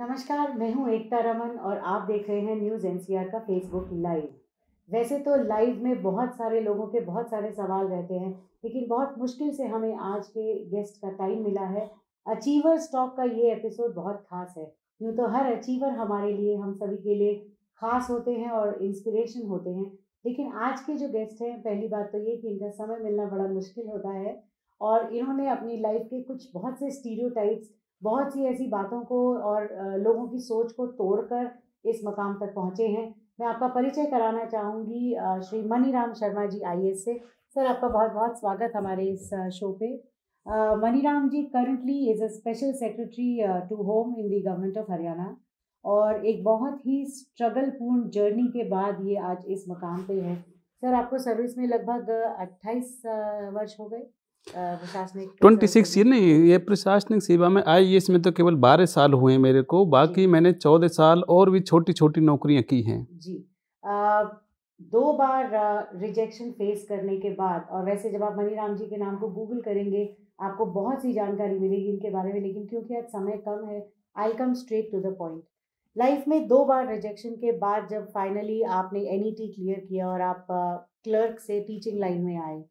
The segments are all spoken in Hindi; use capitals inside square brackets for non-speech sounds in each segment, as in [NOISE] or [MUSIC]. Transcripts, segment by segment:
नमस्कार मैं हूं एकता रमन और आप देख रहे हैं न्यूज़ एनसीआर का फेसबुक लाइव वैसे तो लाइव में बहुत सारे लोगों के बहुत सारे सवाल रहते हैं लेकिन बहुत मुश्किल से हमें आज के गेस्ट का टाइम मिला है अचीवर स्टॉक का ये एपिसोड बहुत खास है यूँ तो हर अचीवर हमारे लिए हम सभी के लिए खास होते हैं और इंस्पिरेशन होते हैं लेकिन आज के जो गेस्ट हैं पहली बात तो ये कि इनका समय मिलना बड़ा मुश्किल होता है और इन्होंने अपनी लाइफ के कुछ बहुत से स्टीरियोटाइप्स बहुत सी ऐसी बातों को और लोगों की सोच को तोड़कर इस मकाम तक पहुँचे हैं मैं आपका परिचय कराना चाहूँगी श्री मनीराम शर्मा जी आई से सर आपका बहुत बहुत स्वागत हमारे इस शो पे Maniram ji currently is a special secretary to home in the government of Haryana और एक बहुत ही स्ट्रगलपूर्ण जर्नी के बाद ये आज इस मकाम पे है सर आपको सर्विस में लगभग अट्ठाईस वर्ष हो गए ट्वेंटी सिक्स ये नहीं ये प्रशासनिक सेवा में आई एस में तो केवल बारह साल हुए मेरे को बाकी मैंने चौदह साल और भी छोटी छोटी नौकरियां की हैं जी आ, दो बार रिजेक्शन फेस करने के बाद और वैसे जब आप मनीराम जी के नाम को गूगल करेंगे आपको बहुत सी जानकारी मिलेगी इनके बारे में लेकिन क्योंकि आज समय कम है I come straight to the point life में दो बार रिजेक्शन के बाद जब फाइनली आपने एन क्लियर e किया और आप क्लर्क से टीचिंग लाइन में आए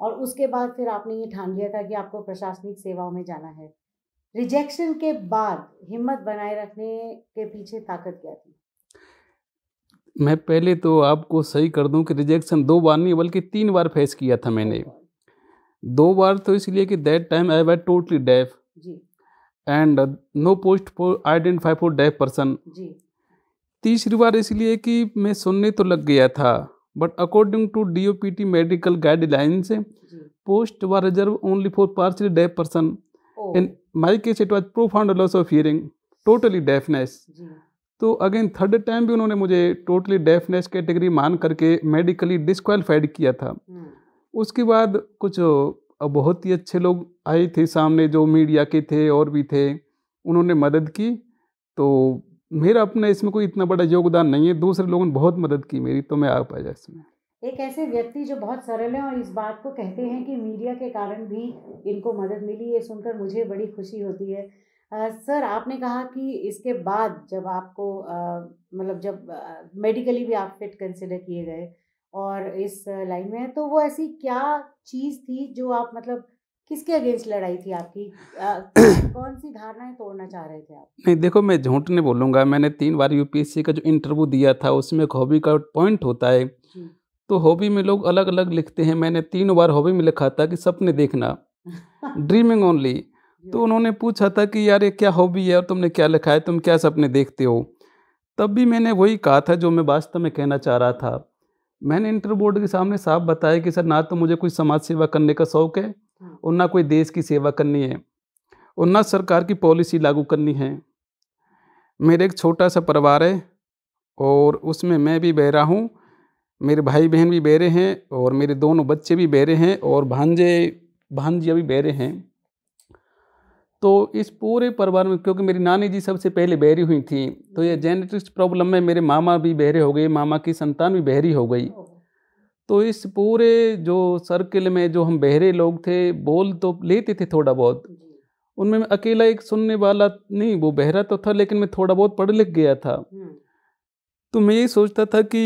और उसके बाद फिर आपने ये ठान लिया था कि आपको प्रशासनिक सेवाओं में जाना है रिजेक्शन के बाद हिम्मत बनाए रखने के पीछे ताकत क्या थी मैं पहले तो आपको सही कर दूं कि रिजेक्शन दो बार नहीं बल्कि तीन बार फेस किया था मैंने दो बार तो इसलिए कि that time I why totally deaf and no post for identify for deaf person तीसरी बार इसलिए कि मैं सुनने तो लग गया था but according to D O P T medical guidelines post were reserve only for partially deaf person in my case it was profound loss of hearing totally deafness तो अगेन थर्ड टाइम भी उन्होंने मुझे टोटली डेफनेस कैटेगरी मान करके मेडिकली डिस्कालीफाइड किया था हम्म। उसके बाद कुछ बहुत ही अच्छे लोग आए थे सामने जो मीडिया के थे और भी थे उन्होंने मदद की तो मेरा अपना इसमें कोई इतना बड़ा योगदान नहीं है दूसरे लोगों ने बहुत मदद की मेरी तो मैं आ पाया इसमें एक ऐसे व्यक्ति जो बहुत सरल है और इस बात को कहते हैं कि मीडिया के कारण भी इनको मदद मिली ये सुनकर मुझे बड़ी खुशी होती है आ, सर आपने कहा कि इसके बाद जब आपको मतलब जब आ, मेडिकली भी आप फिट कंसिडर किए गए और इस लाइन में तो वो ऐसी क्या चीज़ थी जो आप मतलब किसके अगेंस्ट लड़ाई थी आपकी [COUGHS] कौन सी धारणाएं तोड़ना चाह रहे थे आप नहीं देखो मैं झूठ नहीं बोलूँगा मैंने तीन बार यूपीएससी का जो इंटरव्यू दिया था उसमें एक हॉबी का पॉइंट होता है तो हॉबी में लोग अलग अलग लिखते हैं मैंने तीन बार हॉबी में लिखा था कि सपने देखना ड्रीमिंग [LAUGHS] ओनली तो उन्होंने पूछा था कि यार ये क्या हॉबी है और तुमने क्या लिखा है तुम क्या सपने देखते हो तब भी मैंने वही कहा था जो मैं वास्तव में कहना चाह रहा था मैंने इंटर बोर्ड के सामने साफ बताया कि सर ना तो मुझे कोई समाज सेवा करने का शौक है हाँ। और ना कोई देश की सेवा करनी है और ना सरकार की पॉलिसी लागू करनी है मेरे एक छोटा सा परिवार है और उसमें मैं भी बहरा हूँ मेरे भाई बहन भी बहरे हैं और मेरे दोनों बच्चे भी बहरे हैं और भांजे भांजिया भी बहरे हैं तो इस पूरे परिवार में क्योंकि मेरी नानी जी सबसे पहले बहरी हुई थी तो ये जेनेटिक्स प्रॉब्लम में मेरे मामा भी बहरे हो गए मामा की संतान भी बहरी हो गई तो इस पूरे जो सर्किल में जो हम बहरे लोग थे बोल तो लेते थे थोड़ा बहुत उनमें मैं अकेला एक सुनने वाला नहीं वो बहरा तो था लेकिन मैं थोड़ा बहुत पढ़ लिख गया था हम्म। तो मैं ये सोचता था कि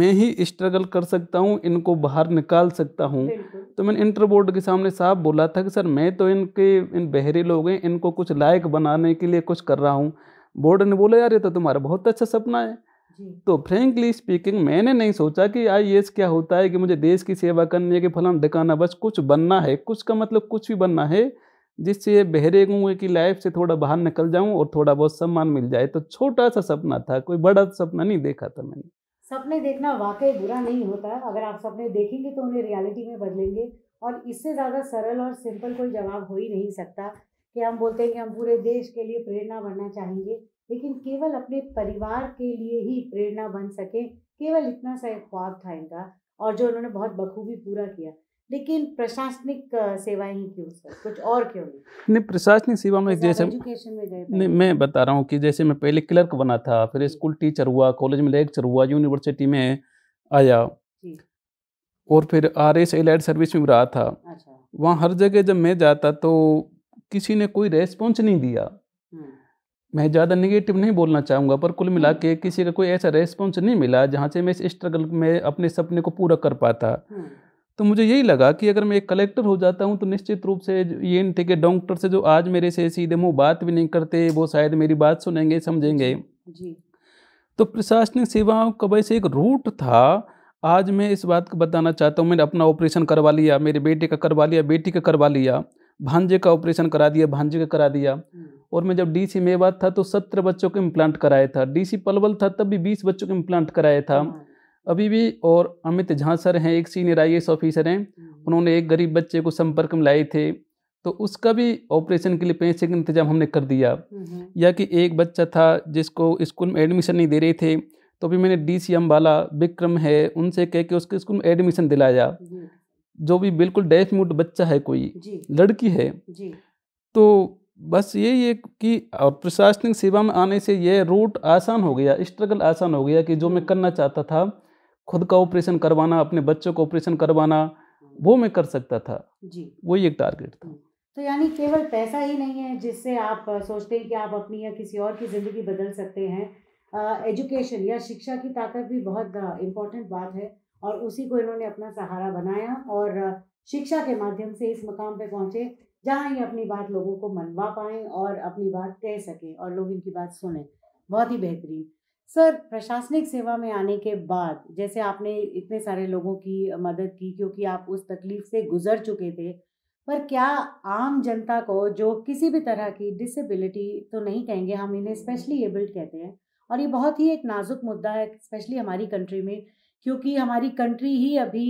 मैं ही स्ट्रगल कर सकता हूँ इनको बाहर निकाल सकता हूँ तो मैंने इंटर बोर्ड के सामने साफ बोला था कि सर मैं तो इनके इन बहरे लोग हैं इनको कुछ लायक बनाने के लिए कुछ कर रहा हूँ बोर्ड ने बोला यार ये तो तुम्हारा बहुत अच्छा सपना है तो फ्रेंकली स्पीकिंग मैंने नहीं सोचा कि आई क्या होता है कि मुझे देश की सेवा करनी है कि फलाना दिखाना बस कुछ बनना है कुछ का मतलब कुछ भी बनना है जिससे बहरे कुएँ की लाइफ से थोड़ा बाहर निकल जाऊँ और थोड़ा बहुत सम्मान मिल जाए तो छोटा सा सपना था कोई बड़ा सपना नहीं देखा था मैंने सपने देखना वाकई बुरा नहीं होता अगर आप सपने देखेंगे तो उन्हें रियलिटी में बदलेंगे और इससे ज़्यादा सरल और सिंपल कोई जवाब हो ही नहीं सकता कि हम बोलते हैं कि हम पूरे देश के लिए प्रेरणा बनना चाहेंगे लेकिन केवल अपने परिवार के लिए ही प्रेरणा बन सके केवल इतना सा एक ख्वाब था इनका और जो उन्होंने बहुत बखूबी पूरा किया लेकिन प्रशासनिक सेवाएं ही क्यों सर कुछ और क्यों नहीं प्रशासनिक सेवा में जैसे एजुकेशन में गए नहीं मैं बता रहा हूँ कि जैसे मैं पहले क्लर्क बना था फिर स्कूल टीचर हुआ कॉलेज में लेक्चर हुआ यूनिवर्सिटी में आया और फिर आर एस एलाइड सर्विस में रहा था अच्छा। वहाँ हर जगह जब मैं जाता तो किसी ने कोई रेस्पॉन्स नहीं दिया हम्म। मैं ज़्यादा निगेटिव नहीं बोलना चाहूँगा पर कुल मिला के किसी का कोई ऐसा रेस्पॉन्स नहीं मिला जहाँ से मैं इस स्ट्रगल में अपने सपने को पूरा कर पाता हम्म। तो मुझे यही लगा कि अगर मैं एक कलेक्टर हो जाता हूँ तो निश्चित रूप से ये नहीं थे कि डॉक्टर से जो आज मेरे से सीधे मुँह बात भी नहीं करते वो शायद मेरी बात सुनेंगे समझेंगे जी तो प्रशासनिक सेवाओं का वैसे एक रूट था आज मैं इस बात को बताना चाहता हूँ मैंने अपना ऑपरेशन करवा लिया मेरे बेटे का करवा लिया बेटी का करवा लिया भांजे का ऑपरेशन करा दिया भांजे का करा दिया हम्म। और मैं जब डी सी मेवात था तो सत्रह बच्चों को इम्प्लांट कराया था डी सी पलवल था तब भी बीस बच्चों को इम्प्लांट कराया था हाँ। अभी भी और अमित झा सर हैं एक सीनियर आई ऑफिसर हैं हम्म। उन्होंने एक गरीब बच्चे को संपर्क में लाए थे तो उसका भी ऑपरेशन के लिए पैसे का इंतजाम हमने कर दिया हम्म। या कि एक बच्चा था जिसको स्कूल में एडमिशन नहीं दे रहे थे तो भी मैंने डी सी अम्बाला विक्रम है उनसे कह के उसके स्कूल में एडमिशन दिलाया जो भी बिल्कुल डेफ म्यूट बच्चा है कोई लड़की है तो बस यही है कि और प्रशासनिक सेवा में आने से यह रूट आसान हो गया स्ट्रगल आसान हो गया कि जो मैं हम्म। करना चाहता था खुद का ऑपरेशन करवाना अपने बच्चों का ऑपरेशन करवाना वो मैं कर सकता था जी वही एक टारगेट था हम्म। तो यानी केवल पैसा ही नहीं है जिससे आप सोचते हैं कि आप अपनी या किसी और की ज़िंदगी बदल सकते हैं एजुकेशन या शिक्षा की ताकत भी बहुत इम्पोर्टेंट बात है और उसी को इन्होंने अपना सहारा बनाया और शिक्षा के माध्यम से इस मकाम पे पहुँचे जहाँ ये अपनी बात लोगों को मनवा पाएँ और अपनी बात कह सकें और लोग इनकी बात सुने बहुत ही बेहतरीन सर प्रशासनिक सेवा में आने के बाद जैसे आपने इतने सारे लोगों की मदद की क्योंकि आप उस तकलीफ से गुजर चुके थे पर क्या आम जनता को जो किसी भी तरह की डिसेबिलिटी तो नहीं कहेंगे हम इन्हें स्पेशली एबल्ड कहते हैं और ये बहुत ही एक नाजुक मुद्दा है स्पेशली हमारी कंट्री में क्योंकि हमारी कंट्री ही अभी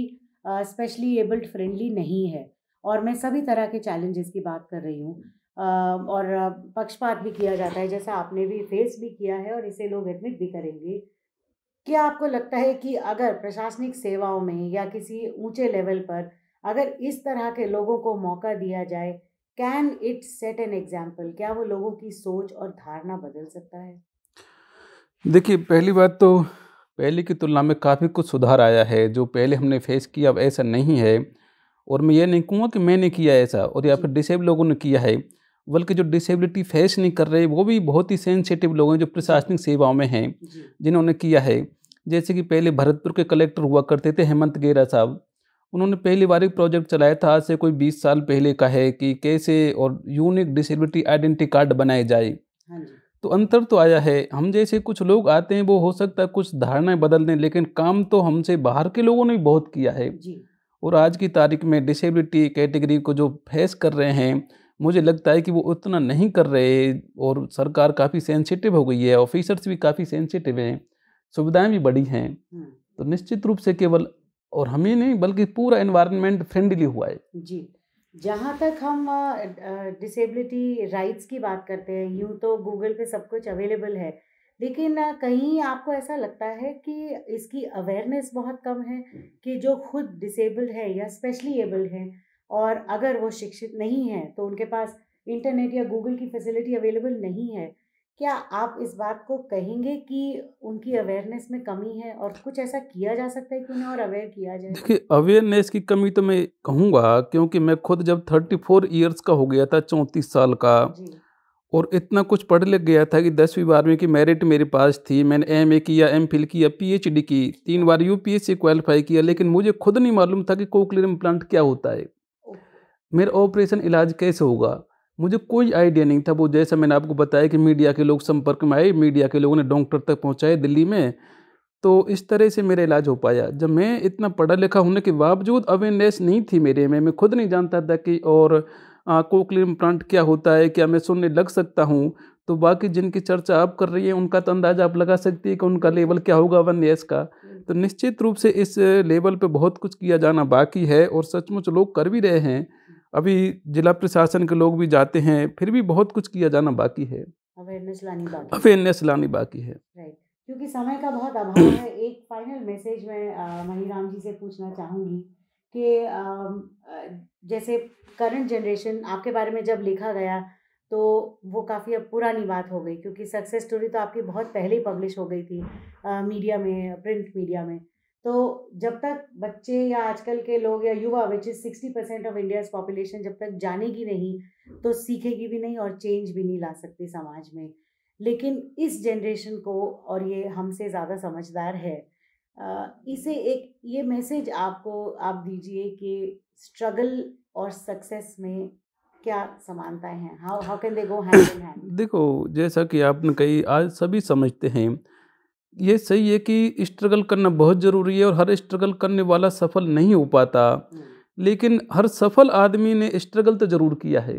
स्पेशली एबल्ड फ्रेंडली नहीं है और मैं सभी तरह के चैलेंजेस की बात कर रही हूँ और पक्षपात भी किया जाता है जैसा आपने भी फेस भी किया है और इसे लोग एडमिट भी करेंगे क्या आपको लगता है कि अगर प्रशासनिक सेवाओं में या किसी ऊंचे लेवल पर अगर इस तरह के लोगों को मौका दिया जाए can it set an example क्या वो लोगों की सोच और धारणा बदल सकता है देखिए पहली बात तो पहले की तुलना में काफ़ी कुछ सुधार आया है जो पहले हमने फेस किया अब ऐसा नहीं है और मैं ये नहीं कहूँगा कि मैंने किया ऐसा और या फिर डिसेबल लोगों ने किया है बल्कि जो डिसेबिलिटी फेस नहीं कर रहे वो भी बहुत ही सेंसिटिव लोग हैं जो प्रशासनिक सेवाओं में हैं जिन्होंने किया है जैसे कि पहले भरतपुर के कलेक्टर हुआ करते थे हेमंत गेरा साहब उन्होंने पहली बार एक प्रोजेक्ट चलाया था आज से कोई बीस साल पहले का है कि कैसे और यूनिक डिसेबिलिटी आइडेंटिटी कार्ड बनाए जाए हाँ तो अंतर तो आया है हम जैसे कुछ लोग आते हैं वो हो सकता है कुछ धारणाएं बदल दें लेकिन काम तो हमसे बाहर के लोगों ने भी बहुत किया है और आज की तारीख में डिसेबिलिटी कैटेगरी को जो फेस कर रहे हैं मुझे लगता है कि वो उतना नहीं कर रहे और सरकार काफ़ी सेंसिटिव हो गई है ऑफिसर्स भी काफ़ी सेंसिटिव हैं सुविधाएं भी बड़ी हैं हम्म। तो निश्चित रूप से केवल और हमें नहीं बल्कि पूरा इन्वायरमेंट फ्रेंडली हुआ है जी जहाँ तक हम डिसेबिलिटी राइट्स की बात करते हैं यूँ तो गूगल पे सब कुछ अवेलेबल है लेकिन कहीं आपको ऐसा लगता है कि इसकी अवेयरनेस बहुत कम है कि जो खुद डिसेबल्ड है या स्पेशली एबल्ड है और अगर वो शिक्षित नहीं है तो उनके पास इंटरनेट या गूगल की फैसिलिटी अवेलेबल नहीं है क्या आप इस बात को कहेंगे कि उनकी अवेयरनेस में कमी है और कुछ ऐसा किया जा सकता है कि उन्हें और अवेयर किया जाए देखिए अवेयरनेस की कमी तो मैं कहूँगा क्योंकि मैं खुद जब थर्टी फोर ईयर्स का हो गया था चौंतीस साल का और इतना कुछ पढ़ लग गया था कि दसवीं बारहवीं की मेरिट मेरे पास थी मैंने एम ए किया एम फिल किया डी की तीन बार U P S C qualify किया लेकिन मुझे खुद नहीं मालूम था कि कोकलियर इम्प्लांट क्या होता है मेरा ऑपरेशन इलाज कैसे होगा मुझे कोई आइडिया नहीं था वो जैसा मैंने आपको बताया कि मीडिया के लोग संपर्क में आए मीडिया के लोगों ने डॉक्टर तक पहुँचाए दिल्ली में तो इस तरह से मेरा इलाज हो पाया जब मैं इतना पढ़ा लिखा होने के बावजूद अवेयरनेस नहीं थी मेरे में मैं खुद नहीं जानता था कि और कोकलिन प्लांट क्या होता है क्या मैं सुनने लग सकता हूँ तो बाकी जिनकी चर्चा आप कर रही है उनका तो अंदाज़ा आप लगा सकती है कि उनका लेवल क्या होगा वन एस का तो निश्चित रूप से इस लेवल पे बहुत कुछ किया जाना बाकी है और सचमुच लोग कर भी रहे हैं अभी जिला प्रशासन के लोग भी जाते हैं फिर भी बहुत कुछ किया जाना बाकी है अवेयरनेस लानी बाकी अवेयरनेस लानी बाकी है क्योंकि समय का बहुत अभाव है एक फाइनल मैसेज मैं महीराम जी से पूछना चाहूँगी कि जैसे करंट जनरेशन आपके बारे में जब लिखा गया तो वो काफ़ी अब पुरानी बात हो गई क्योंकि सक्सेस स्टोरी तो आपकी बहुत पहले ही पब्लिश हो गई थी आ, मीडिया में प्रिंट मीडिया में तो जब तक बच्चे या आजकल के लोग या युवा which is sixty percent of India's population जब तक जानेगी नहीं तो सीखेगी भी नहीं और चेंज भी नहीं ला सकती समाज में लेकिन इस जनरेशन को और ये हमसे ज़्यादा समझदार है इसे एक ये मैसेज आपको आप दीजिए कि स्ट्रगल और सक्सेस में क्या समानताएं हैं how how can they go hand in hand देखो जैसा कि आपने कही आज सभी समझते हैं ये सही है कि स्ट्रगल करना बहुत ज़रूरी है और हर स्ट्रगल करने वाला सफल नहीं हो पाता हम्म। लेकिन हर सफल आदमी ने स्ट्रगल तो ज़रूर किया है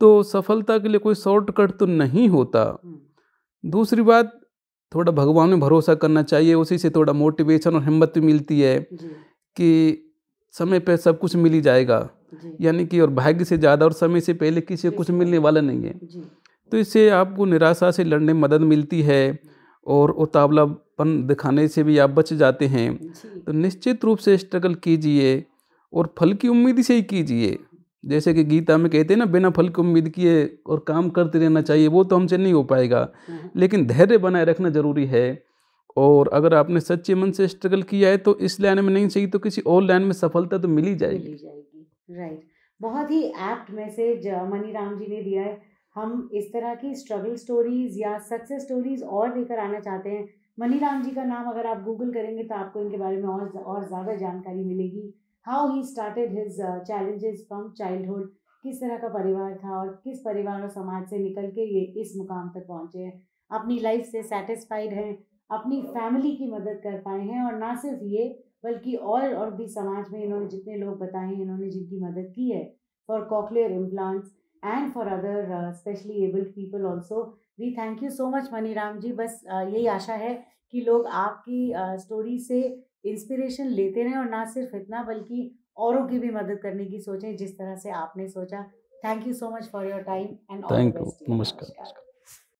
तो सफलता के लिए कोई शॉर्टकट तो नहीं होता हम्म। दूसरी बात थोड़ा भगवान में भरोसा करना चाहिए उसी से थोड़ा मोटिवेशन और हिम्मत भी मिलती है कि समय पर सब कुछ मिल ही जाएगा यानी कि और भाग्य से ज़्यादा और समय से पहले किसी को कुछ मिलने वाला नहीं है तो इससे आपको निराशा से लड़ने में मदद मिलती है और उतावलापन दिखाने से भी आप बच जाते हैं तो निश्चित रूप से स्ट्रगल कीजिए और फल की उम्मीद से ही कीजिए जैसे कि गीता में कहते हैं ना बिना फल की उम्मीद किए और काम करते रहना चाहिए वो तो हमसे नहीं हो पाएगा हाँ, हाँ। लेकिन धैर्य बनाए रखना ज़रूरी है और अगर आपने सच्चे मन से स्ट्रगल किया है तो इस लाइन में नहीं चाहिए तो किसी और लाइन में सफलता तो मिल जाएगी जाएगी राइट बहुत ही एप्ट मैसेज मनी राम जी ने दिया है हम इस तरह की स्ट्रगल स्टोरीज़ या सक्सेस स्टोरीज़ और लेकर आना चाहते हैं मनी राम जी का नाम अगर आप गूगल करेंगे तो आपको इनके बारे में और और ज़्यादा जानकारी मिलेगी how he started his challenges from childhood किस तरह का परिवार था और किस परिवार और समाज से निकल के ये इस मुकाम तक पहुँचे हैं अपनी लाइफ से सेटिस्फाइड हैं अपनी फैमिली की मदद कर पाए हैं और ना सिर्फ ये बल्कि और और भी समाज में इन्होंने जितने लोग बताए हैं इन्होंने जिनकी मदद की है for cochlear implants and for other specially abled people also we thank you so much Mani Ram ji बस uh, यही आशा है कि लोग आपकी स्टोरी uh, से इंस्पिरेशन लेते रहें और ना सिर्फ इतना बल्कि औरों की भी मदद करने की सोचें जिस तरह से आपने सोचा thank you so much for your time and thank you नमस्कार